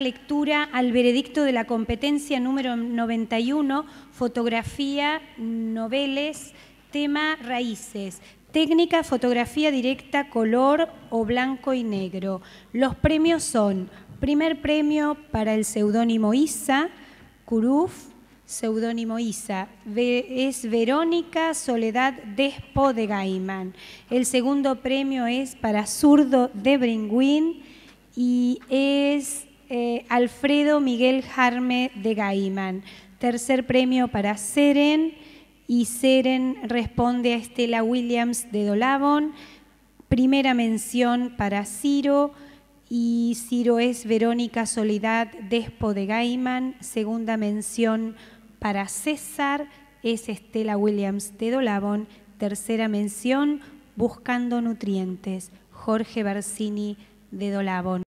lectura al veredicto de la competencia número 91, fotografía, noveles, tema raíces, técnica, fotografía directa, color o blanco y negro. Los premios son primer premio para el seudónimo Isa, Curuf, seudónimo Isa, es Verónica Soledad Despo de Gaiman. El segundo premio es para Zurdo de Bringuín y es Alfredo Miguel Jarme de Gaiman. Tercer premio para Seren y Seren responde a Estela Williams de Dolabón. Primera mención para Ciro y Ciro es Verónica Soledad Despo de Gaiman. Segunda mención para César es Estela Williams de Dolabón. Tercera mención, Buscando Nutrientes, Jorge Barcini de Dolabón.